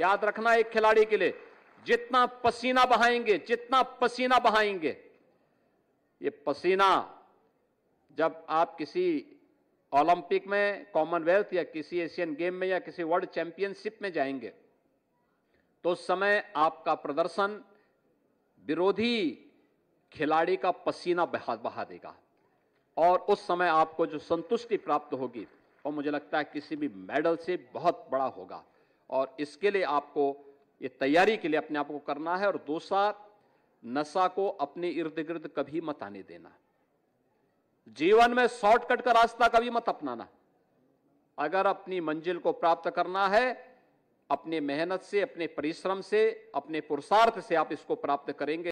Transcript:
याद रखना एक खिलाड़ी के लिए जितना पसीना बहाएंगे जितना पसीना बहाएंगे ये पसीना जब आप किसी ओलंपिक में कॉमनवेल्थ या किसी एशियन गेम में या किसी वर्ल्ड चैंपियनशिप में जाएंगे तो उस समय आपका प्रदर्शन विरोधी खिलाड़ी का पसीना बहा बहा देगा और उस समय आपको जो संतुष्टि प्राप्त होगी और मुझे लगता है किसी भी मेडल से बहुत बड़ा होगा और इसके लिए आपको ये तैयारी के लिए अपने आप को करना है और दूसरा नशा को अपने इर्द गिर्द कभी मत आने देना जीवन में शॉर्टकट का रास्ता कभी मत अपनाना अगर अपनी मंजिल को प्राप्त करना है अपने मेहनत से अपने परिश्रम से अपने पुरुषार्थ से आप इसको प्राप्त करेंगे